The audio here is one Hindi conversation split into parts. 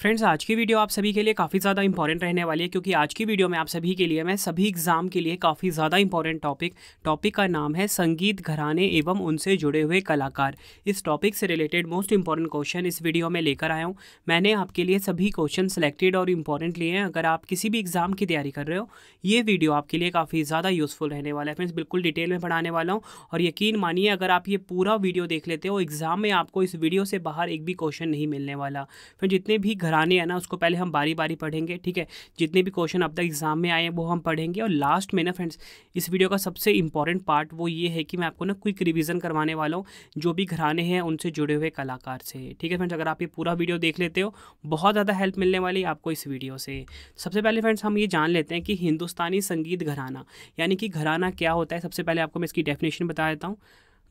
फ्रेंड्स आज की वीडियो आप सभी के लिए काफ़ी ज़्यादा इंपॉर्टेंट रहने वाली है क्योंकि आज की वीडियो में आप सभी के लिए मैं सभी एग्ज़ाम के लिए काफ़ी ज़्यादा इंपॉर्टेंट टॉपिक टॉपिक का नाम है संगीत घराने एवं उनसे जुड़े हुए कलाकार इस टॉपिक से रिलेटेड मोस्ट इंपॉर्टेंट क्वेश्चन इस वीडियो में लेकर आया हूँ मैंने आपके लिए सभी क्वेश्चन सेलेक्टेड और इंपॉर्टेंट लिए हैं अगर आप किसी भी एग्ज़ाम की तैयारी कर रहे हो ये वीडियो आपके लिए काफ़ी ज़्यादा यूज़फुल रहने वाला है फ्रेंड्स बिल्कुल डिटेल में पढ़ाने वाला हूँ और यकीन मानिए अगर आप ये पूरा वीडियो देख लेते हो एग्ज़ाम में आपको इस वीडियो से बाहर एक भी क्वेश्चन नहीं मिलने वाला फिर जितने भी घराने हैं ना उसको पहले हम बारी बारी पढ़ेंगे ठीक है जितने भी क्वेश्चन अब तक एग्जाम में आए हैं वो हम पढ़ेंगे और लास्ट में ना फ्रेंड्स इस वीडियो का सबसे इंपॉर्टेंट पार्ट वो ये है कि मैं आपको ना क्विक रिविजन करवाने वाला हूँ जो भी घराने हैं उनसे जुड़े हुए कलाकार से ठीक है फ्रेंड्स अगर आप ये पूरा वीडियो देख लेते हो बहुत ज़्यादा हेल्प मिलने वाली आपको इस वीडियो से सबसे पहले फ्रेंड्स हम ये जान लेते हैं कि हिंदुस्तानी संगीत घराना यानी कि घराना क्या होता है सबसे पहले आपको मैं इसकी डेफिनेशन बता देता हूँ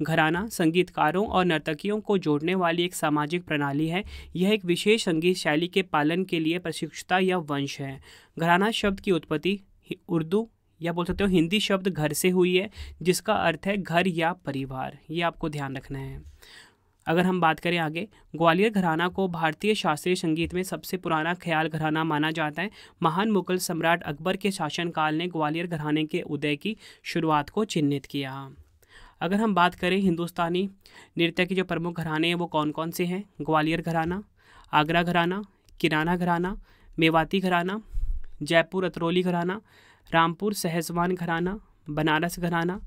घराना संगीतकारों और नर्तकियों को जोड़ने वाली एक सामाजिक प्रणाली है यह एक विशेष संगीत शैली के पालन के लिए प्रशिक्षता या वंश है घराना शब्द की उत्पत्ति उर्दू या बोल सकते हो हिंदी शब्द घर से हुई है जिसका अर्थ है घर या परिवार ये आपको ध्यान रखना है अगर हम बात करें आगे ग्वालियर घराना को भारतीय शास्त्रीय संगीत में सबसे पुराना ख्याल घराना माना जाता है महान मुगल सम्राट अकबर के शासनकाल ने ग्वालियर घराने के उदय की शुरुआत को चिन्हित किया अगर हम बात करें हिंदुस्तानी नृत्य के जो प्रमुख घराने हैं वो कौन कौन से हैं ग्वालियर घराना आगरा घराना किराना घराना मेवाती घराना जयपुर अतरौली घराना रामपुर सहजवान घराना बनारस घराना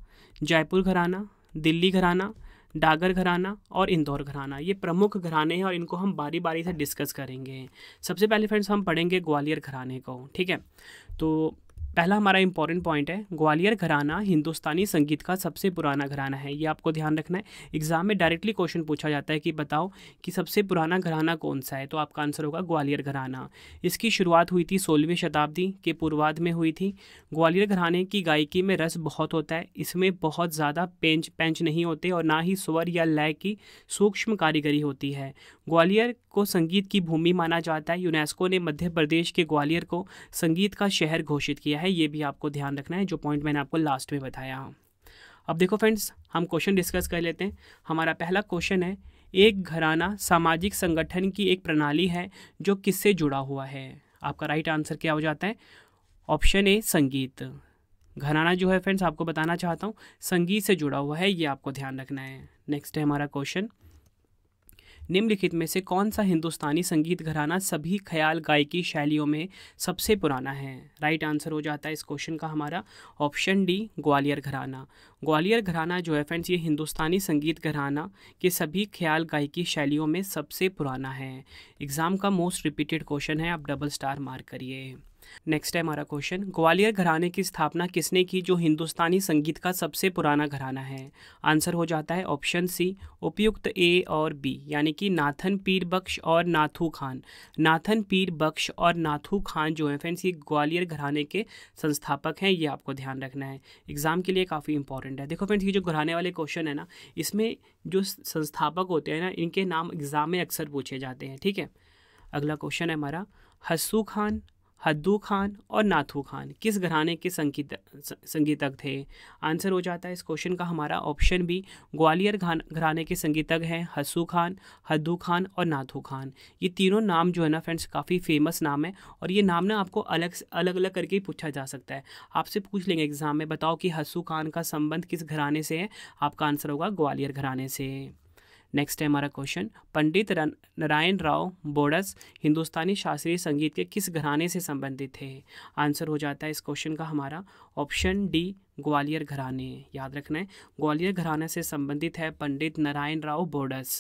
जयपुर घराना दिल्ली घराना डागर घराना और इंदौर घराना ये प्रमुख घराने हैं और इनको हम बारी बारी से डिस्कस करेंगे सबसे पहले फ्रेंड्स हम पढ़ेंगे ग्वालियर घराने को ठीक है तो पहला हमारा इंपॉर्टेंट पॉइंट है ग्वालियर घराना हिंदुस्तानी संगीत का सबसे पुराना घराना है ये आपको ध्यान रखना है एग्जाम में डायरेक्टली क्वेश्चन पूछा जाता है कि बताओ कि सबसे पुराना घराना कौन सा है तो आपका आंसर होगा ग्वालियर घराना इसकी शुरुआत हुई थी सोलहवीं शताब्दी के पूर्वाध में हुई थी ग्वालियर घराने की गायकी में रस बहुत होता है इसमें बहुत ज़्यादा पेंच पेंच नहीं होते और ना ही स्वर या लय की सूक्ष्म कारीगरी होती है ग्वालियर को संगीत की भूमि माना जाता है यूनेस्को ने मध्य प्रदेश के ग्वालियर को संगीत का शहर घोषित किया है है ये भी आपको ध्यान रखना है जो पॉइंट मैंने आपको लास्ट में बताया अब देखो फ्रेंड्स हम क्वेश्चन डिस्कस कर लेते हैं हमारा पहला क्वेश्चन है एक घराना सामाजिक संगठन की एक प्रणाली है जो किससे जुड़ा हुआ है आपका राइट आंसर क्या हो जाता है ऑप्शन ए संगीत घराना जो है फ्रेंड्स आपको बताना चाहता हूँ संगीत से जुड़ा हुआ है ये आपको ध्यान रखना है नेक्स्ट है हमारा क्वेश्चन निम्नलिखित में से कौन सा हिंदुस्तानी संगीत घराना सभी ख्याल गायकी शैलियों में सबसे पुराना है राइट आंसर हो जाता है इस क्वेश्चन का हमारा ऑप्शन डी ग्वालियर घराना ग्वालियर घराना जो है फ्रेंड्स ये हिंदुस्तानी संगीत घराना के सभी ख्याल गायकी शैलियों में सबसे पुराना है एग्ज़ाम का मोस्ट रिपीटेड क्वेश्चन है आप डबल स्टार मार्क करिए नेक्स्ट है हमारा क्वेश्चन ग्वालियर घराने की स्थापना किसने की जो हिंदुस्तानी संगीत का सबसे पुराना घराना है आंसर हो जाता है ऑप्शन सी उपयुक्त ए और बी यानी कि नाथन पीर बख्श और नाथू खान नाथन पीर बख्श और नाथू खान जो हैं फ्रेंड्स ये ग्वालियर घराने के संस्थापक हैं ये आपको ध्यान रखना है एग्जाम के लिए काफ़ी इंपॉर्टेंट है देखो फ्रेंड्स ये जो घराने वाले क्वेश्चन है ना इसमें जो संस्थापक होते हैं ना इनके नाम एग्जाम में अक्सर पूछे जाते हैं ठीक है अगला क्वेश्चन है हमारा हसू खान हद्दू खान और नाथू खान किस घराने के संगीत संगीतक थे आंसर हो जाता है इस क्वेश्चन का हमारा ऑप्शन बी ग्वालियर घराने के संगीतक हैं हसू खान हद्दू खान और नाथू खान ये तीनों नाम जो है ना फ्रेंड्स काफ़ी फेमस नाम है और ये नाम ना आपको अलग अलग अलग करके पूछा जा सकता है आपसे पूछ लेंगे एग्जाम में बताओ कि हसू खान का संबंध किस घराने से है आपका आंसर होगा ग्वालियर घराने से नेक्स्ट है हमारा क्वेश्चन पंडित नारायण राव बोडस हिंदुस्तानी शास्त्रीय संगीत के किस घराने से संबंधित थे आंसर हो जाता है इस क्वेश्चन का हमारा ऑप्शन डी ग्वालियर घराने याद रखना है ग्वालियर घराने से संबंधित है पंडित नारायण राव बोडस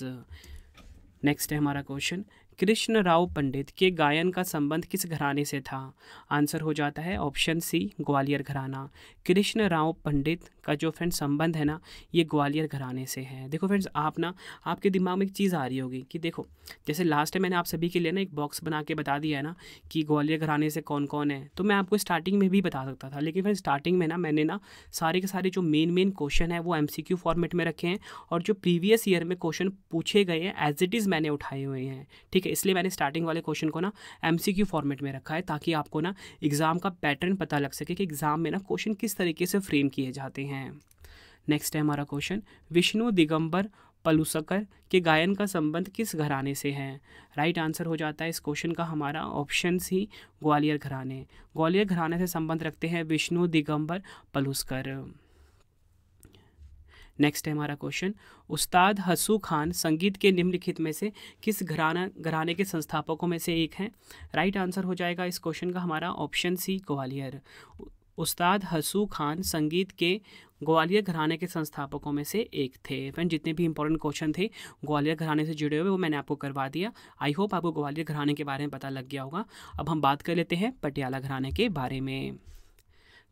नेक्स्ट है हमारा क्वेश्चन कृष्ण राव पंडित के गायन का संबंध किस घराने से था आंसर हो जाता है ऑप्शन सी ग्वालियर घराना कृष्ण राव पंडित का जो फ्रेंड्स संबंध है ना ये ग्वालियर घराने से है देखो फ्रेंड्स आप ना आपके दिमाग में एक चीज़ आ रही होगी कि देखो जैसे लास्ट टाइम मैंने आप सभी के लिए ना एक बॉक्स बना के बता दिया है ना कि ग्वालियर घराने से कौन कौन है तो मैं आपको स्टार्टिंग में भी बता सकता था लेकिन फ्रेंड स्टार्टिंग में ना मैंने ना सारे के सारे जो मेन मेन क्वेश्चन है वो एम फॉर्मेट में रखे हैं और जो प्रीवियस ईयर में क्वेश्चन पूछे गए हैं एज इट इज़ मैंने उठाए हुए हैं ठीक है इसलिए मैंने स्टार्टिंग वाले क्वेश्चन को ना एम फॉर्मेट में रखा है ताकि आपको ना एग्ज़ाम का पैटर्न पता लग सके कि एग्ज़ाम में ना क्वेश्चन किस तरीके से फ्रेम किए जाते हैं हैं नेक्स्ट है हमारा क्वेश्चन विष्णु दिगंबर पलुसकर के गायन का संबंध किस घराने से है राइट right आंसर हो जाता है इस क्वेश्चन का हमारा ऑप्शन सी ग्वालियर घराने ग्वालियर घराने से संबंध रखते हैं विष्णु दिगंबर पलुसकर नेक्स्ट है हमारा क्वेश्चन उस्ताद हसू खान संगीत के निम्नलिखित में से किस घराना घराने के संस्थापकों में से एक हैं राइट आंसर हो जाएगा इस क्वेश्चन का हमारा ऑप्शन सी ग्वालियर उस्ताद हसू खान संगीत के ग्वालियर घराने के संस्थापकों में से एक थे फ्रेंड जितने भी इंपॉर्टेंट क्वेश्चन थे ग्वालियर घराने से जुड़े हुए वो मैंने आपको करवा दिया आई होप आपको ग्वालियर घराने के बारे में पता लग गया होगा अब हम बात कर लेते हैं पटियाला घराने के बारे में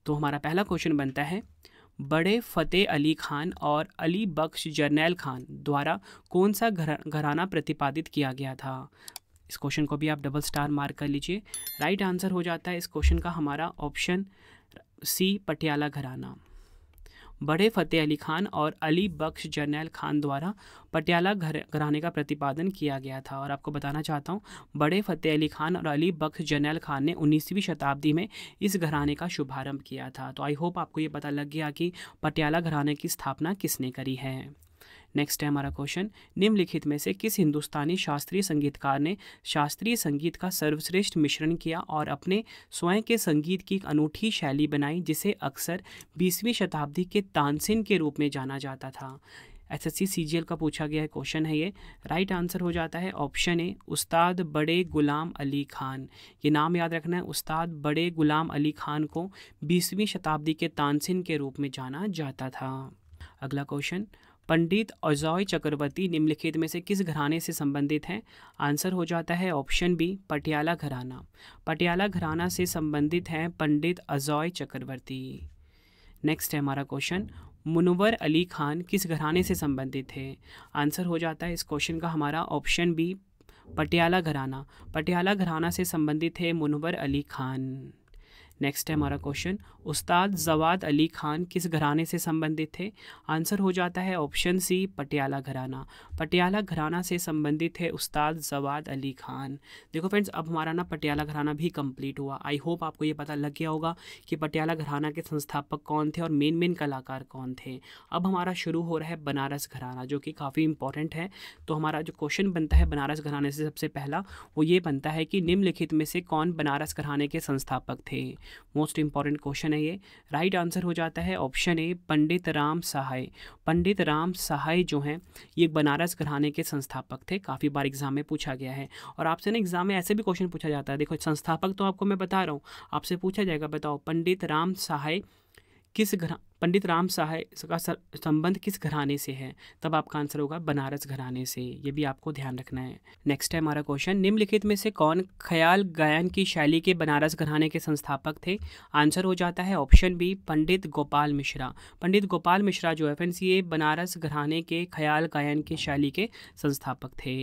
तो हमारा पहला क्वेश्चन बनता है बड़े फ़तेह अली खान और अली बख्श जर्नैल खान द्वारा कौन सा घर घराना प्रतिपादित किया गया था इस क्वेश्चन को भी आप डबल स्टार मार्क कर लीजिए राइट आंसर हो जाता है इस क्वेश्चन का हमारा ऑप्शन सी पटियाला घराना बड़े फ़तेह अली खान और अली बख्श जर्नैल खान द्वारा पटियाला घर घराने का प्रतिपादन किया गया था और आपको बताना चाहता हूँ बड़े फ़तेह अली खान और अली बख्श जर्नैल खान ने 19वीं शताब्दी में इस घराने का शुभारंभ किया था तो आई होप आपको ये पता लग गया कि पटियाला घराने की स्थापना किसने करी है नेक्स्ट है हमारा क्वेश्चन निम्नलिखित में से किस हिंदुस्तानी शास्त्रीय संगीतकार ने शास्त्रीय संगीत का सर्वश्रेष्ठ मिश्रण किया और अपने स्वयं के संगीत की एक अनूठी शैली बनाई जिसे अक्सर बीसवीं शताब्दी के तानसेन के रूप में जाना जाता था S S C C G L का पूछा गया है क्वेश्चन है ये राइट आंसर हो जाता है ऑप्शन ए उस्ताद बड़े गुलाम अली खान ये नाम याद रखना है उस्ताद बड़े गुलाम अली खान को बीसवीं शताब्दी के तानसिन के रूप में जाना जाता था अगला क्वेश्चन पंडित अजॉय चक्रवर्ती निम्नलिखित में से किस घराने से संबंधित हैं आंसर हो जाता है ऑप्शन बी पटियाला घराना पटियाला घराना से संबंधित हैं पंडित अजॉय चक्रवर्ती नेक्स्ट है हमारा क्वेश्चन मुनवर अली खान किस घराने से संबंधित थे आंसर हो जाता है इस क्वेश्चन का हमारा ऑप्शन बी पटियाला घराना पटियाला घराना से संबंधित है मुनवर अली खान नेक्स्ट है हमारा क्वेश्चन उस्ताद जवाद अली खान किस घराने से संबंधित थे आंसर हो जाता है ऑप्शन सी पटियाला घराना पटियाला घराना से संबंधित है उस्ताद जवाद अली खान देखो फ्रेंड्स अब हमारा ना पटियाला घराना भी कंप्लीट हुआ आई होप आपको ये पता लग गया होगा कि पटियाला घराना के संस्थापक कौन थे और मेन मेन कलाकार कौन थे अब हमारा शुरू हो रहा है बनारस घराना जो कि काफ़ी इंपॉर्टेंट है तो हमारा जो क्वेश्चन बनता है बनारस घराने से सबसे पहला वो ये बनता है कि निम्नलिखित में से कौन बनारस घराने के संस्थापक थे मोस्ट इंपॉर्टेंट क्वेश्चन है ये राइट right आंसर हो जाता है ऑप्शन ए पंडित राम सहाय पंडित राम सहाय जो हैं ये बनारस घराने के संस्थापक थे काफ़ी बार एग्जाम में पूछा गया है और आपसे ना एग्जाम में ऐसे भी क्वेश्चन पूछा जाता है देखो संस्थापक तो आपको मैं बता रहा हूँ आपसे पूछा जाएगा बताओ पंडित राम सहाय किस घर पंडित राम सहाय का संबंध किस घराने से है तब आपका आंसर होगा बनारस घराने से ये भी आपको ध्यान रखना है नेक्स्ट है हमारा क्वेश्चन निम्नलिखित में से कौन ख्याल गायन की शैली के बनारस घराने के संस्थापक थे आंसर हो जाता है ऑप्शन बी पंडित गोपाल मिश्रा पंडित गोपाल मिश्रा जो है फ्रेंड्स ये बनारस घराने के ख्याल गायन की शैली के संस्थापक थे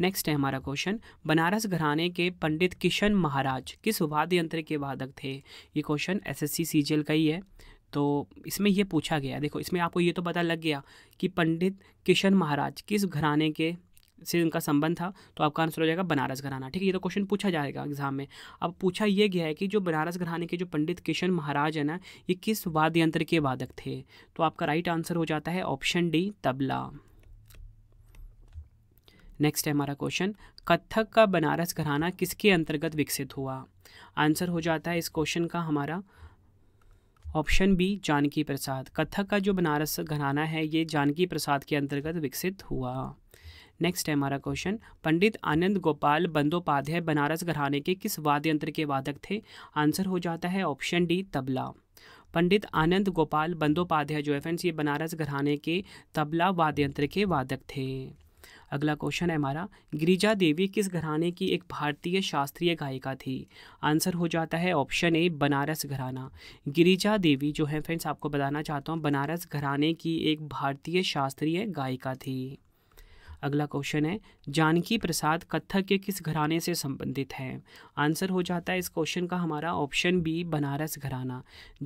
नेक्स्ट है हमारा क्वेश्चन बनारस घराने के पंडित किशन महाराज किस वाद्य यंत्र के वादक थे ये क्वेश्चन एसएससी सीजीएल का ही है तो इसमें ये पूछा गया देखो इसमें आपको ये तो पता लग गया कि पंडित किशन महाराज किस घराने के से उनका संबंध था तो आपका आंसर हो जाएगा बनारस घराना ठीक है ये तो क्वेश्चन पूछा जाएगा एग्जाम में अब पूछा ये गया है कि जो बनारस घराने के जो पंडित किशन महाराज है ना ये किस वाद्य यंत्र के वादक थे तो आपका राइट आंसर हो जाता है ऑप्शन डी तबला नेक्स्ट है हमारा क्वेश्चन कथक का बनारस घराना किसके अंतर्गत विकसित हुआ आंसर हो जाता है इस क्वेश्चन का हमारा ऑप्शन बी जानकी प्रसाद कथक का जो बनारस घराना है ये जानकी प्रसाद के अंतर्गत विकसित हुआ नेक्स्ट है हमारा क्वेश्चन पंडित आनंद गोपाल बंदोपाध्याय बनारस घराने के किस वाद्य यंत्र के वादक थे आंसर हो जाता है ऑप्शन डी तबला पंडित आनंद गोपाल बंदोपाध्याय जो है फ्रेंड्स ये बनारस घराने के तबला वाद्य यंत्र के वादक थे अगला क्वेश्चन है हमारा गिरिजा देवी किस घराने की एक भारतीय शास्त्रीय गायिका थी आंसर हो जाता है ऑप्शन ए बनारस घराना गिरिजा देवी जो है फ्रेंड्स आपको बताना चाहता हूँ बनारस घराने की एक भारतीय शास्त्रीय गायिका थी अगला क्वेश्चन है जानकी प्रसाद कथक के किस घराने से संबंधित है आंसर हो जाता है इस क्वेश्चन का हमारा ऑप्शन बी बनारस घराना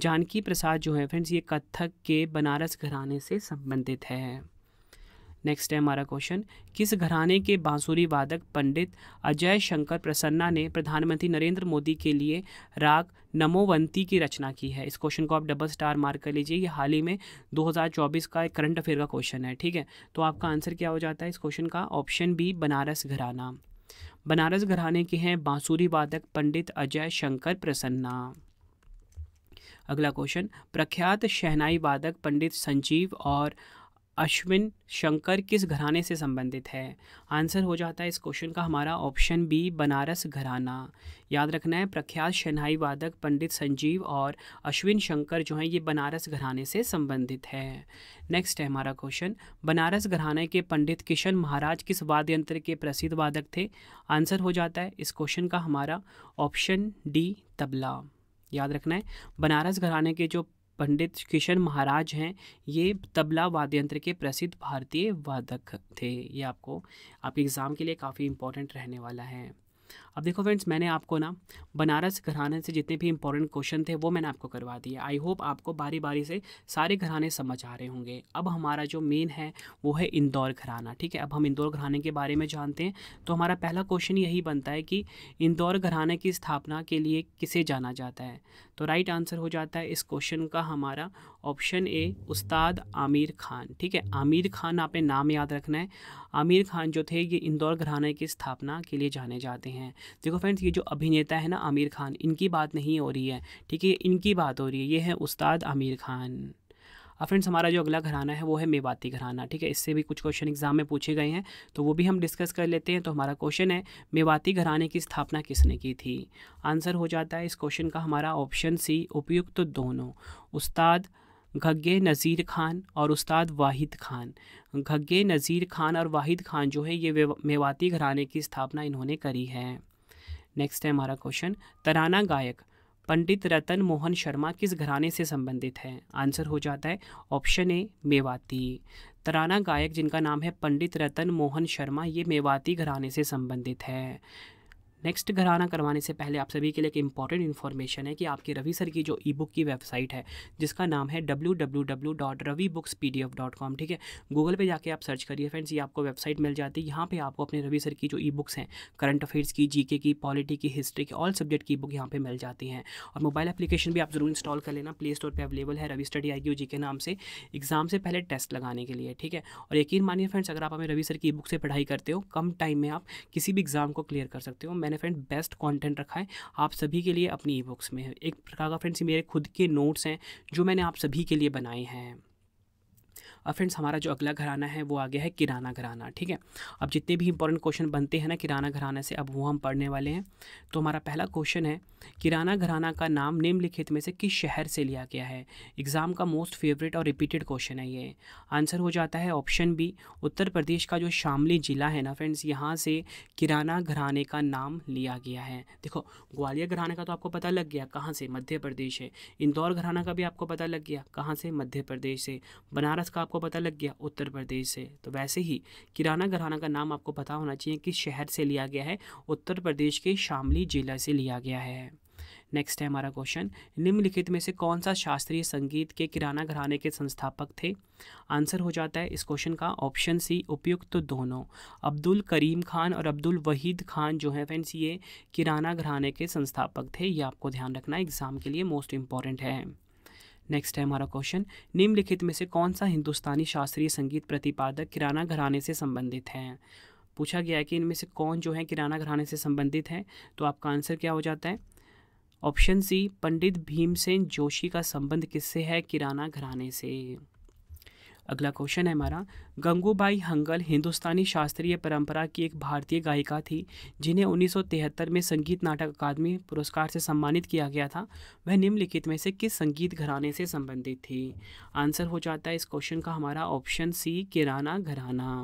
जानकी प्रसाद जो है फ्रेंड्स ये कथक के बनारस घराने से संबंधित है नेक्स्ट है हमारा क्वेश्चन किस घराने के बांसुरी वादक पंडित अजय शंकर प्रसन्ना ने प्रधानमंत्री नरेंद्र मोदी के लिए राग नमोवंती की रचना की है इस क्वेश्चन को आप डबल स्टार मार्क कर लीजिए ये हाल ही में 2024 का एक करंट अफेयर का क्वेश्चन है ठीक है तो आपका आंसर क्या हो जाता है इस क्वेश्चन का ऑप्शन बी बनारस घराना बनारस घराने के हैं बांसुरी वादक पंडित अजय शंकर प्रसन्ना अगला क्वेश्चन प्रख्यात शहनाई वादक पंडित संजीव और अश्विन शंकर किस घराने से संबंधित है आंसर हो जाता है इस क्वेश्चन का हमारा ऑप्शन बी बनारस घराना याद रखना है प्रख्यात शनाई वादक पंडित संजीव और अश्विन शंकर जो हैं ये बनारस घराने से संबंधित है नेक्स्ट है हमारा क्वेश्चन बनारस घराने के पंडित किशन महाराज किस वाद्य यंत्र के प्रसिद्ध वादक थे आंसर हो जाता है इस क्वेश्चन का हमारा ऑप्शन डी तबला याद रखना है बनारस घराने के जो पंडित किशन महाराज हैं ये तबला वाद्य यंत्र के प्रसिद्ध भारतीय वादक थे ये आपको आपके एग्ज़ाम के लिए काफ़ी इम्पोर्टेंट रहने वाला है अब देखो फ्रेंड्स मैंने आपको ना बनारस घराने से जितने भी इंपॉर्टेंट क्वेश्चन थे वो मैंने आपको करवा दिए आई होप आपको बारी बारी से सारे घराने समझ आ रहे होंगे अब हमारा जो मेन है वो है इंदौर घराना ठीक है अब हम इंदौर घराने के बारे में जानते हैं तो हमारा पहला क्वेश्चन यही बनता है कि इंदौर घराने की स्थापना के लिए किसे जाना जाता है तो राइट आंसर हो जाता है इस क्वेश्चन का हमारा ऑप्शन ए उस्ताद आमिर खान ठीक है आमिर खान आपने नाम याद रखना है आमिर खान जो थे ये इंदौर घराने की स्थापना के लिए जाने जाते हैं देखो फ्रेंड्स ये जो अभिनेता है ना आमिर खान इनकी बात नहीं हो रही है ठीक है इनकी बात हो रही है ये है उस्ताद आमिर खान अब फ्रेंड्स हमारा जो अगला घराना है वो है मेवाती घराना ठीक है इससे भी कुछ क्वेश्चन एग्जाम में पूछे गए हैं तो वो भी हम डिस्कस कर लेते हैं तो हमारा क्वेश्चन है मेवाती घराने की स्थापना किसने की थी आंसर हो जाता है इस क्वेश्चन का हमारा ऑप्शन सी उपयुक्त दोनों उस्ताद घग्गे नज़ीर खान और उस्ताद वाहिद खान घग्गे नज़ीर खान और वाहिद खान जो है ये मेवाती घराने की स्थापना इन्होंने करी है नेक्स्ट है हमारा क्वेश्चन तराना गायक पंडित रतन मोहन शर्मा किस घराने से संबंधित है आंसर हो जाता है ऑप्शन ए मेवाती तराना गायक जिनका नाम है पंडित रतन मोहन शर्मा ये मेवाती घराने से संबंधित है नेक्स्ट घराना करवाने से पहले आप सभी के लिए एक इंपॉर्टेंट इन्फॉर्मेशन है कि आपकी रवि सर की जो ई बुक की वेबसाइट है जिसका नाम है W W W dot Ravi books P D F dot com ठीक है गूगल पे जाके आप सर्च करिए फ्रेंड्स ये आपको वेबसाइट मिल जाती है यहाँ पे आपको अपने रवि सर की जो ई बुक्स हैं करंट अफेयर्स की जी के की पॉलिटी की हिस्ट्री की ऑल सब्जेक्ट की बुक यहाँ पर मिल जाती हैं और मोबाइल एप्लीकेशन भी आप ज़रूर इंस्टॉल कर लेना प्ले स्टोर पर अवेलेबल है Ravi study I Q G K नाम से एग्जाम से पहले टेस्ट लगाने के लिए ठीक है और यकीन मानिए फ्रेंड्स अगर आप हमें रवि सर की ई बुक से पढ़ाई करते हो कम टाइम में आप किसी भी एग्ज़ाम को क्लियर कर सकते हो मैंने मैंने फ्रेंड बेस्ट कंटेंट रखा है आप सभी के लिए अपनी ई बुक्स में एक प्रकार का फ्रेंड्स मेरे खुद के नोट्स हैं जो मैंने आप सभी के लिए बनाए हैं फ्रेंड्स हमारा जो अगला घराना है वो आ गया है किराना घराना ठीक है अब जितने भी इंपॉर्टेंट क्वेश्चन बनते हैं ना किराना घराना से अब वो हम पढ़ने वाले हैं तो हमारा पहला क्वेश्चन है किराना घराना का नाम निम्नलिखित में से किस शहर से लिया गया है एग्ज़ाम का मोस्ट फेवरेट और रिपीटेड क्वेश्चन है ये आंसर हो जाता है ऑप्शन बी उत्तर प्रदेश का जो शामली ज़िला है ना फ्रेंड्स यहाँ से किराना घराने का नाम लिया गया है देखो ग्वालियर घराने का तो आपको पता लग गया कहाँ से मध्य प्रदेश है इंदौर घराना का भी आपको पता लग गया कहाँ से मध्य प्रदेश से बनारस का आपको पता लग गया उत्तर प्रदेश से तो वैसे ही किराना घराना का नाम आपको पता होना चाहिए किस शहर से लिया गया है उत्तर प्रदेश के शामली जिला से लिया गया है नेक्स्ट है हमारा क्वेश्चन निम्नलिखित में से कौन सा शास्त्रीय संगीत के किराना घराने के संस्थापक थे आंसर हो जाता है इस क्वेश्चन का ऑप्शन सी उपयुक्त तो दोनों अब्दुल करीम खान और अब्दुल वहीद खान जो है फ्रेंड्स ये किराना घराने के संस्थापक थे ये आपको ध्यान रखना एग्ज़ाम के लिए मोस्ट इंपॉर्टेंट है नेक्स्ट है हमारा क्वेश्चन निम्नलिखित में से कौन सा हिंदुस्तानी शास्त्रीय संगीत प्रतिपादक किराना घराने से संबंधित है पूछा गया है कि इनमें से कौन जो है किराना घराने से संबंधित है तो आपका आंसर क्या हो जाता है ऑप्शन सी पंडित भीमसेन जोशी का संबंध किससे है किराना घराने से अगला क्वेश्चन है हमारा गंगूबाई हंगल हिंदुस्तानी शास्त्रीय परंपरा की एक भारतीय गायिका थी जिन्हें 1973 में संगीत नाटक अकादमी पुरस्कार से सम्मानित किया गया था वह निम्नलिखित में से किस संगीत घराने से संबंधित थी आंसर हो जाता है इस क्वेश्चन का हमारा ऑप्शन सी किराना घराना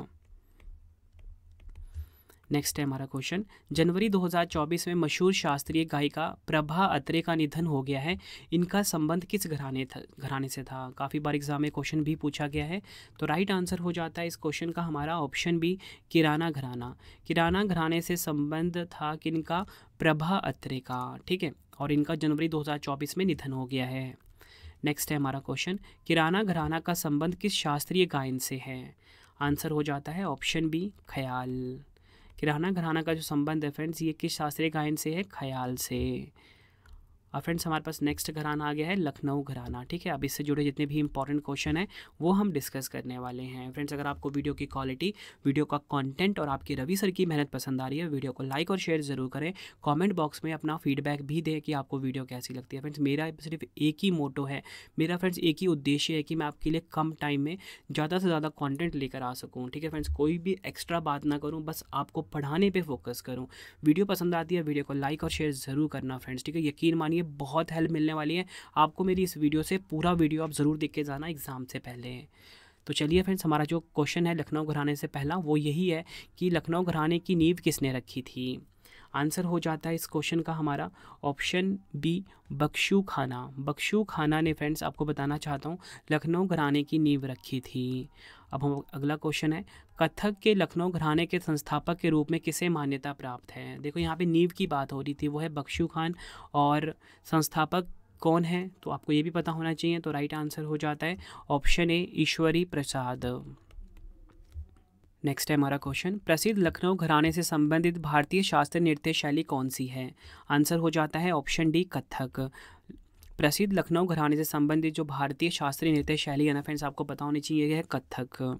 नेक्स्ट है हमारा क्वेश्चन जनवरी 2024 में मशहूर शास्त्रीय गायिका प्रभा अत्रे का निधन हो गया है इनका संबंध किस घराने था घराने से था काफ़ी बार एग्जाम में क्वेश्चन भी पूछा गया है तो राइट आंसर हो जाता है इस क्वेश्चन का हमारा ऑप्शन भी किराना घराना किराना घराने से संबंध था कि इनका प्रभा अत्रे का ठीक है और इनका जनवरी 2024 में निधन हो गया है नेक्स्ट है हमारा क्वेश्चन किराना घराना का संबंध किस शास्त्रीय गायन से है आंसर हो जाता है ऑप्शन बी ख्याल किराना घराना का जो संबंध है फ्रेंड्स ये किस शास्त्रीय गायन से है ख्याल से और फ्रेंड्स हमारे पास नेक्स्ट घराना आ गया है लखनऊ घराना ठीक है अब इससे जुड़े जितने भी इंपॉर्टेंट क्वेश्चन हैं वो हम डिस्कस करने वाले हैं फ्रेंड्स अगर आपको वीडियो की क्वालिटी वीडियो का कॉन्टेंट और आपकी रवि सर की मेहनत पसंद आ रही है वीडियो को लाइक और शेयर ज़रूर करें कॉमेंट बॉक्स में अपना फीडबैक भी दें कि आपको वीडियो कैसी लगती है फ्रेंड्स मेरा सिर्फ एक ही मोटो है मेरा फ्रेंड्स एक ही उद्देश्य है कि मैं आपके लिए कम टाइम में ज़्यादा से ज़्यादा कॉन्टेंट लेकर आ सकूँ ठीक है फ्रेंड्स कोई भी एक्स्ट्रा बात ना करूँ बस आपको पढ़ाने पर फोकस करूँ वीडियो पसंद आती है वीडियो को लाइक और शेयर ज़रूर करना फ्रेंड्स ठीक है यकीन मानिए लिए बहुत हेल्प मिलने वाली है आपको मेरी इस वीडियो से पूरा वीडियो आप ज़रूर देख के जाना एग्ज़ाम से पहले तो चलिए फ्रेंड्स हमारा जो क्वेश्चन है लखनऊ घराने से पहला वो यही है कि लखनऊ घराने की नींव किसने रखी थी आंसर हो जाता है इस क्वेश्चन का हमारा ऑप्शन बी बख्शू खाना बख्शू खाना ने फ्रेंड्स आपको बताना चाहता हूँ लखनऊ घराने की नींव रखी थी अब हम अगला क्वेश्चन है कथक के लखनऊ घराने के संस्थापक के रूप में किसे मान्यता प्राप्त है देखो यहाँ पे नींव की बात हो रही थी वो है बख्शू खान और संस्थापक कौन है तो आपको ये भी पता होना चाहिए तो राइट आंसर हो जाता है ऑप्शन ए ईश्वरी प्रसाद नेक्स्ट है हमारा क्वेश्चन प्रसिद्ध लखनऊ घराने से संबंधित भारतीय शास्त्रीय नृत्य शैली कौन सी है आंसर हो जाता है ऑप्शन डी कथक प्रसिद्ध लखनऊ घराने से संबंधित जो भारतीय शास्त्रीय नृत्य शैली है ना फ्रेंड्स आपको पता होनी चाहिए यह है कथक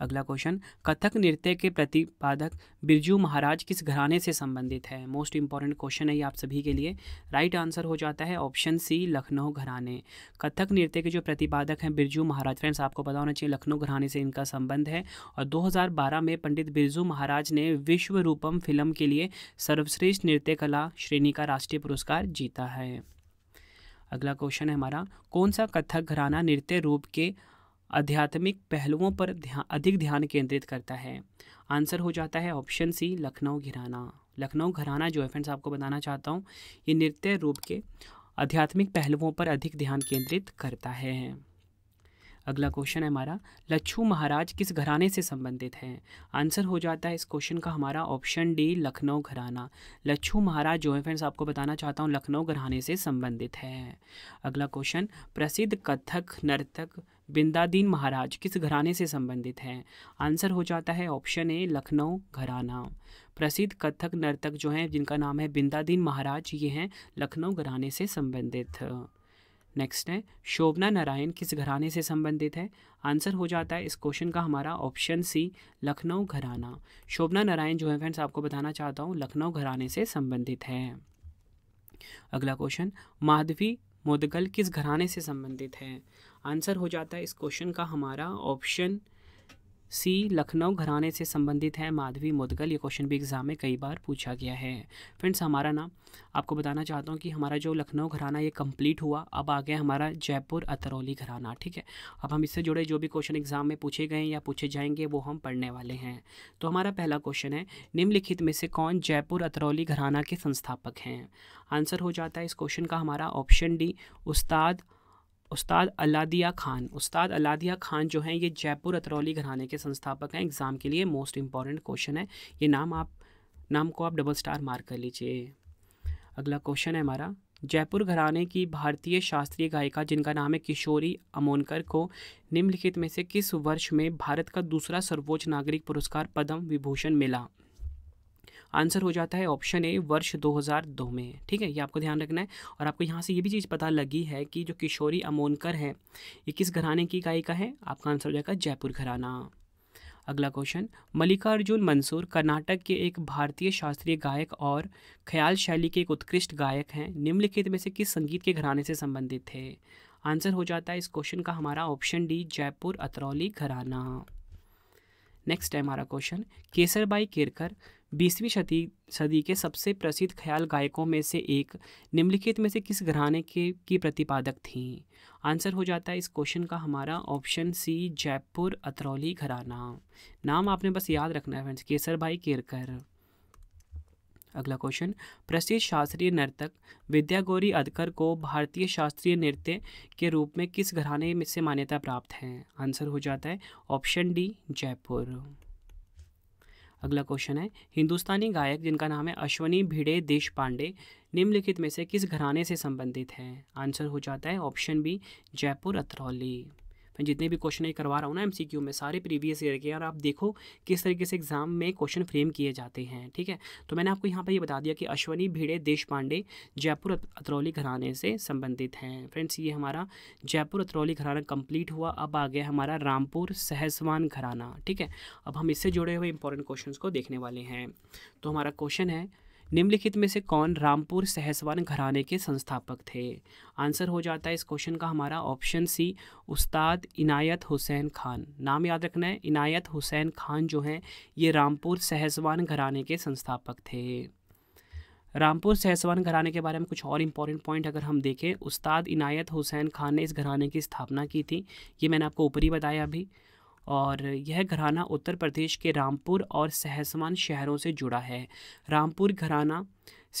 अगला क्वेश्चन कथक नृत्य के प्रतिपादक बिरजू महाराज किस घराने से संबंधित है मोस्ट इंपॉर्टेंट क्वेश्चन है ये आप सभी के लिए राइट आंसर हो जाता है ऑप्शन सी लखनऊ घराने कथक नृत्य के जो प्रतिपादक हैं बिरजू महाराज फ्रेंड्स आपको पता होना चाहिए लखनऊ घराने से इनका संबंध है और दो में पंडित बिरजू महाराज ने विश्व रूपम फिल्म के लिए सर्वश्रेष्ठ नृत्य कला श्रेणी का राष्ट्रीय पुरस्कार जीता है अगला क्वेश्चन है हमारा कौन सा कथक घराना नृत्य रूप के आध्यात्मिक पहलुओं पर ध्या, अधिक ध्यान केंद्रित करता है आंसर हो जाता है ऑप्शन सी लखनऊ घराना लखनऊ घराना जो है फ्रेंड्स आपको बताना चाहता हूँ ये नृत्य रूप के आध्यात्मिक पहलुओं पर अधिक ध्यान केंद्रित करता है अगला क्वेश्चन है हमारा लच्छू महाराज किस घराने से संबंधित हैं आंसर हो जाता है इस क्वेश्चन का हमारा ऑप्शन डी लखनऊ घराना लच्छू महाराज जो है फ्रेंड्स आपको बताना चाहता हूँ लखनऊ घराने से संबंधित है अगला क्वेश्चन प्रसिद्ध कथक नर्तक बिंदादीन महाराज किस घराने से संबंधित हैं आंसर हो जाता है ऑप्शन ए लखनऊ घराना प्रसिद्ध कथक नर्तक जो हैं जिनका नाम है बिंदादीन महाराज ये हैं लखनऊ घराने से संबंधित नेक्स्ट है शोभना नारायण किस घराने से संबंधित है आंसर हो जाता है इस क्वेश्चन का हमारा ऑप्शन सी लखनऊ घराना शोभना नारायण जो है फ्रेंड्स आपको बताना चाहता हूँ लखनऊ घराने से संबंधित है अगला क्वेश्चन माधवी मुदगल किस घराने से संबंधित है आंसर हो जाता है इस क्वेश्चन का हमारा ऑप्शन सी लखनऊ घराने से संबंधित है माधवी मुदगल ये क्वेश्चन भी एग्ज़ाम में कई बार पूछा गया है फ्रेंड्स हमारा ना आपको बताना चाहता हूँ कि हमारा जो लखनऊ घराना ये कंप्लीट हुआ अब आ गया हमारा जयपुर अतरौली घराना ठीक है अब हम इससे जुड़े जो भी क्वेश्चन एग्ज़ाम में पूछे गए या पूछे जाएंगे वो हम पढ़ने वाले हैं तो हमारा पहला क्वेश्चन है निम्नलिखित में से कौन जयपुर अतरौली घराना के संस्थापक हैं आंसर हो जाता है इस क्वेश्चन का हमारा ऑप्शन डी उस्ताद उस्ताद अलादिया खान उस्ताद अलादिया खान जो हैं ये जयपुर अतरौली घराने के संस्थापक हैं एग्ज़ाम के लिए मोस्ट इम्पॉर्टेंट क्वेश्चन है ये नाम आप नाम को आप डबल स्टार मार्क कर लीजिए अगला क्वेश्चन है हमारा जयपुर घराने की भारतीय शास्त्रीय गायिका जिनका नाम है किशोरी अमोनकर को निम्नलिखित में से किस वर्ष में भारत का दूसरा सर्वोच्च नागरिक पुरस्कार पद्म विभूषण मिला आंसर हो जाता है ऑप्शन ए वर्ष 2002 में ठीक है ये आपको ध्यान रखना है और आपको यहाँ से ये भी चीज़ पता लगी है कि जो किशोरी अमोनकर है ये किस घराने की गायिका है आपका आंसर हो जाएगा जयपुर घराना अगला क्वेश्चन मल्लिकार्जुन मंसूर कर्नाटक के एक भारतीय शास्त्रीय गायक और ख्याल शैली के एक उत्कृष्ट गायक हैं निम्नलिखित में से किस संगीत के घराने से संबंधित थे आंसर हो जाता है इस क्वेश्चन का हमारा ऑप्शन डी जयपुर अतरौली घराना नेक्स्ट है हमारा क्वेश्चन केसरबाई केरकर बीसवीं सदी सदी के सबसे प्रसिद्ध ख्याल गायकों में से एक निम्नलिखित में से किस घराने के की प्रतिपादक थी आंसर हो जाता है इस क्वेश्चन का हमारा ऑप्शन सी जयपुर अतरौली घराना नाम आपने बस याद रखना है फ्रेंड्स केसर भाई केरकर अगला क्वेश्चन प्रसिद्ध शास्त्रीय नर्तक विद्यागौरी अधकर अदकर को भारतीय शास्त्रीय नृत्य के रूप में किस घराने में से मान्यता प्राप्त है आंसर हो जाता है ऑप्शन डी जयपुर अगला क्वेश्चन है हिंदुस्तानी गायक जिनका नाम है अश्वनी भिड़े देश पांडे निम्नलिखित में से किस घराने से संबंधित हैं आंसर हो जाता है ऑप्शन बी जयपुर अतरौली मैं जितने भी क्वेश्चन ये करवा रहा हूँ ना एम सी क्यू में सारे प्रीवियस ईयर के और आप देखो किस तरीके से एग्जाम में क्वेश्चन फ्रेम किए जाते हैं ठीक है तो मैंने आपको यहाँ पर ये बता दिया कि अश्वनी भिड़े देश पांडे जयपुर अतरौली घराने से संबंधित हैं फ्रेंड्स ये हमारा जयपुर अतरौली घराना कंप्लीट हुआ अब आ गया हमारा रामपुर सहसवान घराना ठीक है अब हम इससे जुड़े हुए इंपॉर्टेंट क्वेश्चन को देखने वाले हैं तो हमारा क्वेश्चन है निम्नलिखित में से कौन रामपुर सहसवान घराने के संस्थापक थे आंसर हो जाता है इस क्वेश्चन का हमारा ऑप्शन सी उस्ताद इनायत हुसैन खान नाम याद रखना है इनायत हुसैन खान जो हैं ये रामपुर सहसवान घराने के संस्थापक थे रामपुर सहसवान घराने के बारे में कुछ और इम्पॉर्टेंट पॉइंट अगर हम देखें उस्ताद इनायत हुसैन खान ने इस घराने की स्थापना की थी ये मैंने आपको ऊपर ही बताया अभी और यह घराना उत्तर प्रदेश के रामपुर और सहसमान शहरों से जुड़ा है रामपुर घराना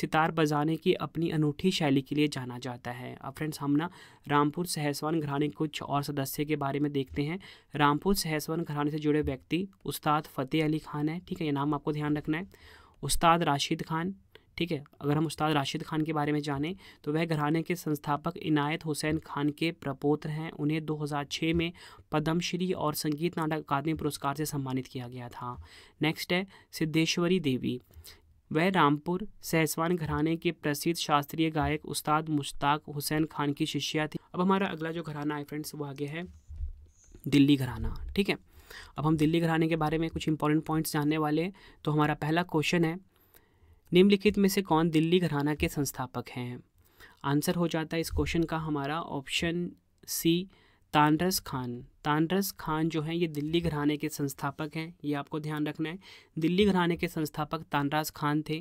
सितार बजाने की अपनी अनूठी शैली के लिए जाना जाता है अब फ्रेंड्स हम ना रामपुर सहसवान घराने के कुछ और सदस्य के बारे में देखते हैं रामपुर सहसवान घराने से जुड़े व्यक्ति उस्ताद फ़तेह अली खान है ठीक है ये नाम आपको ध्यान रखना है उस्ताद राशिद खान ठीक है अगर हम उस्ताद राशिद खान के बारे में जानें तो वह घराने के संस्थापक इनायत हुसैन खान के प्रपोत्र हैं उन्हें 2006 में पद्मश्री और संगीत नाटक अकादमी पुरस्कार से सम्मानित किया गया था नेक्स्ट है सिद्धेश्वरी देवी वह रामपुर सहसवान घराने के प्रसिद्ध शास्त्रीय गायक उस्ताद मुश्ताक हुसैन खान की शिष्या थी अब हमारा अगला जो घराना है फ्रेंड्स वो आगे है दिल्ली घराना ठीक है अब हम दिल्ली घराने के बारे में कुछ इंपॉर्टेंट पॉइंट्स जानने वाले हैं तो हमारा पहला क्वेश्चन है निम्नलिखित में से कौन दिल्ली घराना के संस्थापक हैं आंसर हो जाता है इस क्वेश्चन का हमारा ऑप्शन सी तानरस खान तानरस खान जो हैं ये दिल्ली घराने के संस्थापक हैं ये आपको ध्यान रखना है दिल्ली घराने के संस्थापक तानराज खान थे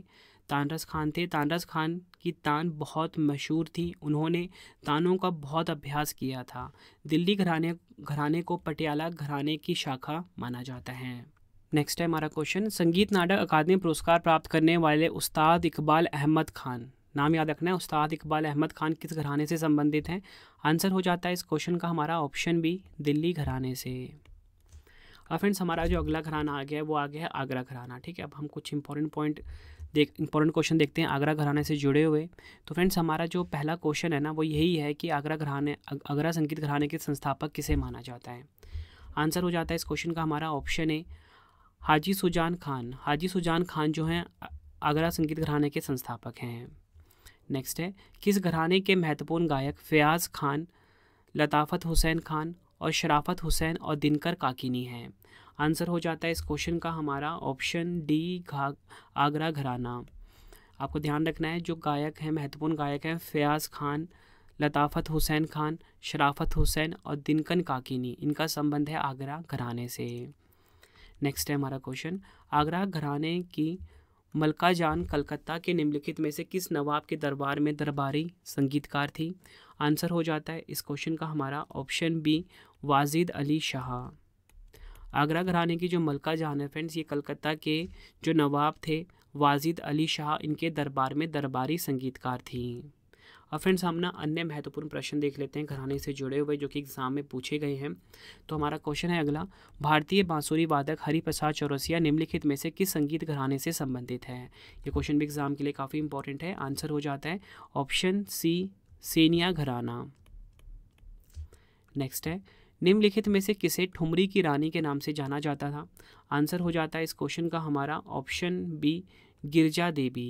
तानरस खान थे तानरस खान की तान बहुत मशहूर थी उन्होंने तानों का बहुत अभ्यास किया था दिल्ली घराने घराने को पटियाला घराने की शाखा माना जाता है नेक्स्ट है हमारा क्वेश्चन संगीत नाटक अकादमी पुरस्कार प्राप्त करने वाले उस्ताद इकबाल अहमद खान नाम याद रखना है उस्ताद इकबाल अहमद खान किस घराने से संबंधित हैं आंसर हो जाता है इस क्वेश्चन का हमारा ऑप्शन बी दिल्ली घराने से अब फ्रेंड्स हमारा जो अगला घराना आ गया है वो आ गया है आगरा घराना ठीक है अब हम कुछ इंपॉर्टेंट पॉइंट देख इंपॉर्टेंट क्वेश्चन देखते हैं आगरा घराने से जुड़े हुए तो फ्रेंड्स हमारा जो पहला क्वेश्चन है ना वो यही है कि आगरा घराने आगरा संगीत घराने के संस्थापक किसे माना जाता है आंसर हो जाता है इस क्वेश्चन का हमारा ऑप्शन है हाजी सुजान खान हाजी सुजान खान जो हैं आगरा संगीत घराने के संस्थापक हैं नेक्स्ट है किस घराने के महत्वपूर्ण गायक फयाज खान लताफत हुसैन खान और शराफत हुसैन और दिनकर काकिनी हैं आंसर हो जाता है इस क्वेश्चन का हमारा ऑप्शन डी घा आगरा घराना आपको ध्यान रखना है जो गायक हैं महत्वपूर्ण गायक हैं फयाज खान लताफत हुसैन खान शराफत हुसैन और दिनकन काकिनी इनका संबंध है आगरा घराने से नेक्स्ट है हमारा क्वेश्चन आगरा घराने की मलका जान कलकत्ता के निम्नलिखित में से किस नवाब के दरबार में दरबारी संगीतकार थी आंसर हो जाता है इस क्वेश्चन का हमारा ऑप्शन बी वाजिद अली शाह आगरा घराने की जो मलका जान है फ्रेंड्स ये कलकत्ता के जो नवाब थे वाजिद अली शाह इनके दरबार में दरबारी संगीतकार थी अब फ्रेंड्स हम ना अन्य महत्वपूर्ण प्रश्न देख लेते हैं घराने से जुड़े हुए जो कि एग्जाम में पूछे गए हैं तो हमारा क्वेश्चन है अगला भारतीय बांसुरी वादक हरिप्रसाद चौरसिया निम्नलिखित में से किस संगीत घराने से संबंधित है ये क्वेश्चन भी एग्जाम के लिए काफ़ी इंपॉर्टेंट है आंसर हो जाता है ऑप्शन सी सेनिया घराना नेक्स्ट है निम्नलिखित में से किसे ठुमरी की रानी के नाम से जाना जाता था आंसर हो जाता है इस क्वेश्चन का हमारा option B Girija Devi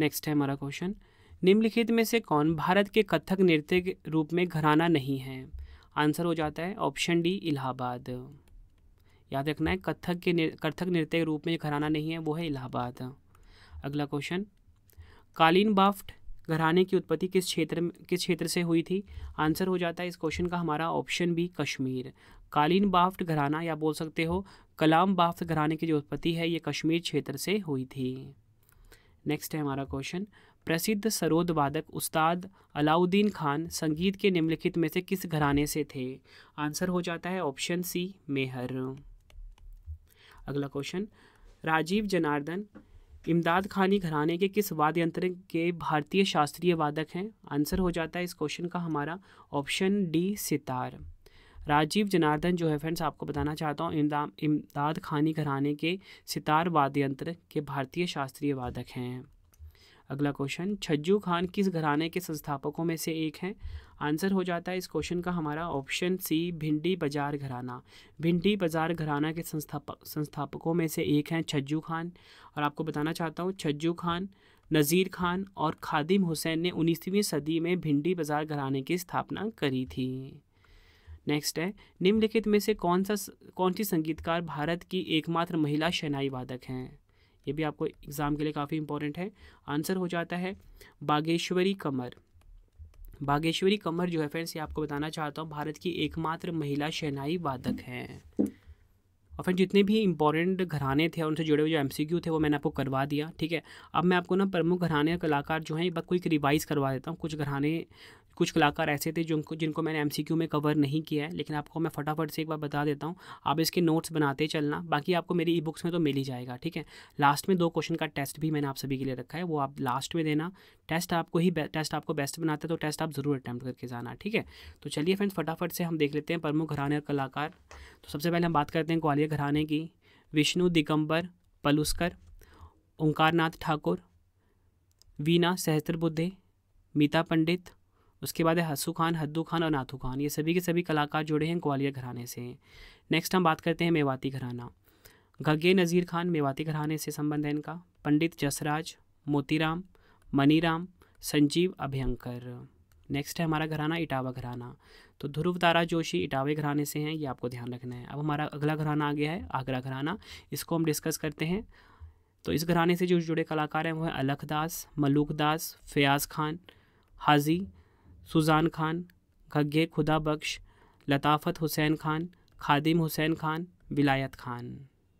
next है हमारा क्वेश्चन निम्नलिखित में से कौन भारत के कथक नृत्य के रूप में घराना नहीं है आंसर हो जाता है ऑप्शन डी इलाहाबाद याद रखना है कथक के निर, कथक नृत्य के रूप में घराना नहीं है वो है इलाहाबाद अगला क्वेश्चन कालीन बाफ्ट घराने की उत्पत्ति किस क्षेत्र किस क्षेत्र से हुई थी आंसर हो जाता है इस क्वेश्चन का हमारा ऑप्शन बी कश्मीर कालीन बाफ्ट घराना या बोल सकते हो कलाम बाफ्ट घराने की जो उत्पत्ति है ये कश्मीर क्षेत्र से हुई थी नेक्स्ट है हमारा क्वेश्चन प्रसिद्ध सरोद वादक उस्ताद अलाउद्दीन खान संगीत के निम्नलिखित में से किस घराने से थे आंसर हो जाता है ऑप्शन सी मेहर अगला क्वेश्चन राजीव जनार्दन इमदाद खानी घराने के किस वाद्य यंत्र के भारतीय शास्त्रीय वादक हैं आंसर हो जाता है इस क्वेश्चन का हमारा ऑप्शन डी सितार राजीव जनार्दन जो है फ्रेंड्स आपको बताना चाहता हूँ इमदा इमदाद खानी घराने के सितार वाद्य यंत्र के भारतीय शास्त्रीय वादक हैं अगला क्वेश्चन छज्जू खान किस घराने के संस्थापकों में से एक हैं आंसर हो जाता है इस क्वेश्चन का हमारा ऑप्शन सी भिंडी बाजार घराना भिंडी बाजार घराना के संस्थापक संस्थापकों में से एक हैं छज्जू खान और आपको बताना चाहता हूँ छज्जू खान नज़ीर खान और खादिम हुसैन ने उन्नीसवीं सदी में भिंडी बाजार घराने की स्थापना करी थी नेक्स्ट है निम्नलिखित में से कौन सा कौन सी संगीतकार भारत की एकमात्र महिला शहनाई वादक हैं ये भी आपको एग्ज़ाम के लिए काफ़ी इंपॉर्टेंट है आंसर हो जाता है बागेश्वरी कमर बागेश्वरी कमर जो है फ्रेंड्स ये आपको बताना चाहता हूँ भारत की एकमात्र महिला शहनाई वादक हैं और फिर जितने भी इंपॉर्टेंट घराने थे उनसे जुड़े हुए जो एमसीक्यू थे वो मैंने आपको करवा दिया ठीक है अब मैं आपको ना प्रमुख घराने और कलाकार जो हैं एक बार कोई रिवाइज़ करवा देता हूँ कुछ घराने कुछ कलाकार ऐसे थे जिनको जिनको मैंने एम में कवर नहीं किया है लेकिन आपको मैं फटाफट से एक बार बता देता हूँ आप इसके नोट्स बनाते चलना बाकी आपको मेरी ई बुक्स में तो मिल ही जाएगा ठीक है लास्ट में दो क्वेश्चन का टेस्ट भी मैंने आप सभी के लिए रखा है वो आप लास्ट में देना टेस्ट आपको ही टेस्ट आपको बेस्ट बनाता है तो टेस्ट आप ज़रूर अटैम्प्ट करके जाना ठीक है तो चलिए फ्रेंड्स फटाफट से हम देख लेते हैं प्रमुख घराने और कलाकार तो सबसे पहले हम बात करते हैं ग्वालियर घराने की विष्णु दिगंबर पलुस्कर ओंकारनाथ ठाकुर वीणा सहस्त्रबुद्धे मीता पंडित उसके बाद है हसू खान हद्दू खान और नाथू खान ये सभी के सभी कलाकार जुड़े हैं ग्वालियर घराने से नेक्स्ट हम बात करते हैं मेवाती घराना घगे नज़ीर खान मेवाती घराने से संबंध है इनका पंडित जसराज मोतीराम मनीराम संजीव अभ्यंकर नेक्स्ट है हमारा घराना इटावा घराना तो ध्रुव तारा जोशी इटावे घराने से हैं ये आपको ध्यान रखना है अब हमारा अगला घराना आ गया है आगरा घराना इसको हम डिस्कस करते हैं तो इस घराने से जो जुड़े कलाकार हैं वो हैं अलख दास मलूक दास फयाज़ खान हाजी सुजान खान घग्गे खुदा बख्श लताफ़त हुसैन खान खादिम हुसैन खान विलायत खान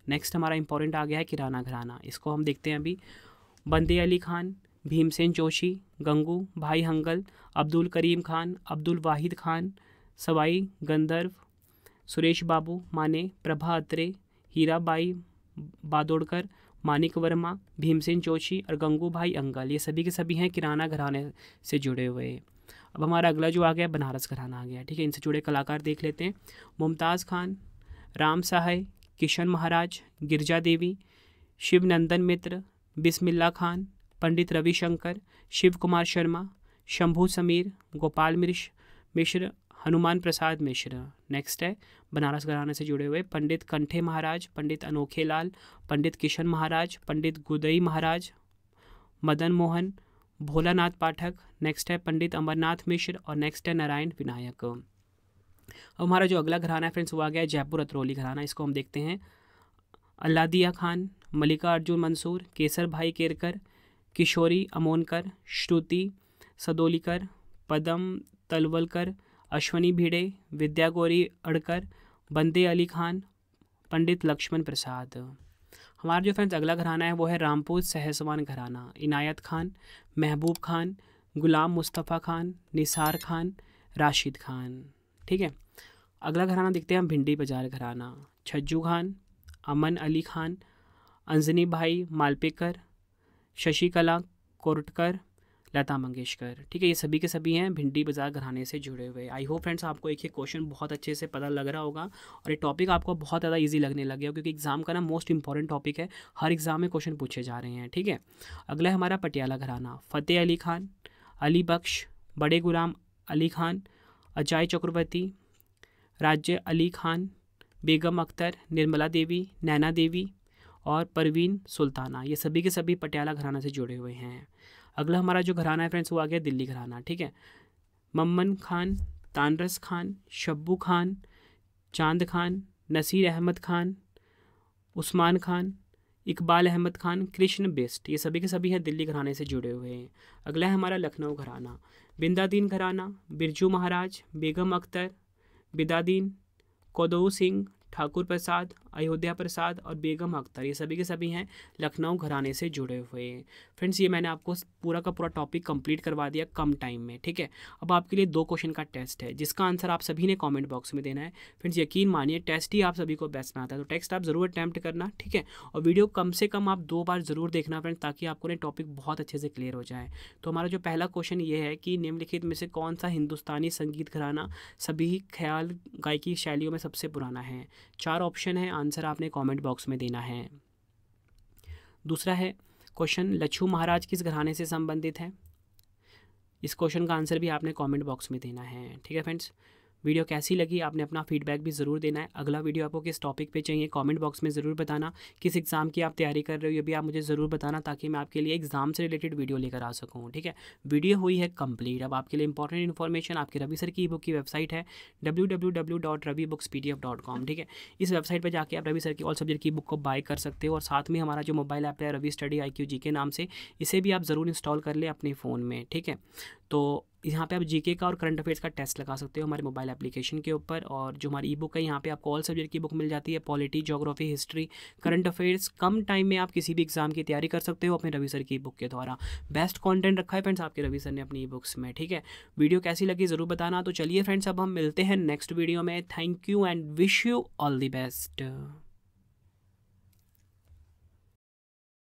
नेक्स्ट हमारा इंपॉर्टेंट आ गया है किराना घराना इसको हम देखते हैं अभी बंदे अली खान भीमसेन जोशी गंगू भाई हंगल अब्दुल करीम खान अब्दुल वाहिद खान सवाई गंधर्व सुरेश बाबू माने प्रभा अत्रे हीराबाई बादोड़कर मानिक वर्मा भीमसेन जोशी और गंगू भाई अंगल ये सभी के सभी हैं किराना घराने से जुड़े हुए अब हमारा अगला जो आ गया बनारस घराना आ गया ठीक है इनसे जुड़े कलाकार देख लेते हैं मुमताज़ खान राम सहाय किशन महाराज गिरजा देवी शिवनंदन मित्र बिस्मिल्ला खान पंडित रविशंकर शिव कुमार शर्मा शंभू समीर गोपाल मिश्र मिश्र हनुमान प्रसाद मिश्र नेक्स्ट है बनारस घराना से जुड़े हुए पंडित कंठे महाराज पंडित अनोखे लाल पंडित किशन महाराज पंडित गुदई महाराज मदन मोहन भोलानाथ पाठक नेक्स्ट है पंडित अमरनाथ मिश्र और नेक्स्ट है नारायण विनायक अब हमारा जो अगला घराना है फ्रेंड्स वो आ गया जयपुर अतरौली घराना इसको हम देखते हैं अल्लादिया खान मलिका अर्जुन मंसूर केसर भाई केरकर किशोरी अमोनकर श्रुति सदोलीकर पदम तलवलकर अश्वनी भिड़े विद्या गौरी अड़कर बंदे अली खान पंडित लक्ष्मण प्रसाद हमारा जो फ्रेंड्स अगला घराना है वो है रामपुर सहसवान घराना इनायत खान महबूब खान गुलाम मुस्तफ़ा खान निसार खान राशिद खान ठीक है अगला घराना देखते हैं हम भिंडी बाजार घराना छज्जू खान अमन अली खान अंजनी भाई मालपेकर शशिकला कोरटकर लता मंगेशकर ठीक है ये सभी के सभी हैं भिंडी बाजार घराने से जुड़े हुए आई होप फ्रेंड्स आपको एक एक क्वेश्चन बहुत अच्छे से पता लग रहा होगा और ये टॉपिक आपको बहुत ज़्यादा ईजी लगने लगे क्योंकि एग्जाम का ना मोस्ट इंपॉर्टेंट टॉपिक है हर एग्जाम में क्वेश्चन पूछे जा रहे हैं ठीक है अगला है हमारा पटियाला घराना फ़तेह अली खान अली बख्श बड़े गुलाम अली खान अजय चक्रवर्ती राज्य अली खान बेगम अख्तर निर्मला देवी नैना देवी और परवीन सुल्ताना ये सभी के सभी पटियाला घराना से जुड़े हुए हैं अगला हमारा जो घराना है फ्रेंड्स वो आ गया दिल्ली घराना ठीक है मम्मन खान तानरस खान शब्बू खान चांद खान नसीर अहमद खान उस्मान खान इकबाल अहमद खान कृष्ण बेस्ट ये सभी के सभी हैं दिल्ली घराने से जुड़े हुए हैं अगला है हमारा लखनऊ घराना बिंदादीन घराना बिरजू महाराज बेगम अख्तर बिदादीन कोदो सिंह ठाकुर प्रसाद अयोध्या प्रसाद और बेगम अख्तर ये सभी के सभी हैं लखनऊ घराने से जुड़े हुए हैं फ्रेंड्स ये मैंने आपको पूरा का पूरा टॉपिक कंप्लीट करवा दिया कम टाइम में ठीक है अब आपके लिए दो क्वेश्चन का टेस्ट है जिसका आंसर आप सभी ने कॉमेंट बॉक्स में देना है फ्रेंड्स यकीन मानिए टेस्ट ही आप सभी को बेस्ट बनाता है तो टेस्ट आप ज़रूर अटैम्प्ट करना ठीक है और वीडियो कम से कम आप दो बार ज़रूर देखना फ्रेंड्स ताकि आपको ना टॉपिक बहुत अच्छे से क्लियर हो जाए तो हमारा जो पहला क्वेश्चन ये है कि निम्नलिखित में से कौन सा हिंदुस्तानी संगीत घराना सभी ख्याल गायकी शैलियों में सबसे पुराना है चार ऑप्शन है आंसर आपने कमेंट बॉक्स में देना है दूसरा है क्वेश्चन लच्छू महाराज किस घराने से संबंधित है इस क्वेश्चन का आंसर भी आपने कमेंट बॉक्स में देना है ठीक है फ्रेंड्स वीडियो कैसी लगी आपने अपना फीडबैक भी ज़रूर देना है अगला वीडियो आपको किस टॉपिक पे चाहिए कमेंट बॉक्स में ज़रूर बताना किस एग्ज़ाम की आप तैयारी कर रहे हो ये भी आप मुझे ज़रूर बताना ताकि मैं आपके लिए एग्ज़ाम से रिलेटेड वीडियो लेकर आ सकूँ ठीक है वीडियो हुई है कम्प्लीट अब आपके लिए इंपॉर्टेंट इन्फॉर्मेशन आपके रवि सर की बुक की वेबसाइट है डब्ल्यू ठीक है इस वेबसाइट पर जाकर आप रवि सर की ऑल सब्जेक्ट की बुक को बाय कर सकते हो और साथ में हमारा जो मोबाइल ऐप है रवि स्टडी आई के नाम से इसे भी आप ज़रूर इंस्टॉल कर लें अपने फ़ोन में ठीक है तो यहाँ पे आप जीके का और करंट अफेयर्स का टेस्ट लगा सकते हो हमारे मोबाइल एप्लीकेशन के ऊपर और जो हमारी ई बुक है यहाँ पे आपको ऑल सब्जेक्ट की बुक मिल जाती है polity geography history current affairs कम टाइम में आप किसी भी एग्जाम की तैयारी कर सकते हो अपने रवि सर की ई बुक के द्वारा बेस्ट कॉन्टेंट रखा है फ्रेंड्स आपके रवि सर ने अपनी ई बुक्स में ठीक है वीडियो कैसी लगी ज़रूर बताना तो चलिए फ्रेंड्स अब हम मिलते हैं नेक्स्ट वीडियो में thank you and wish you all the best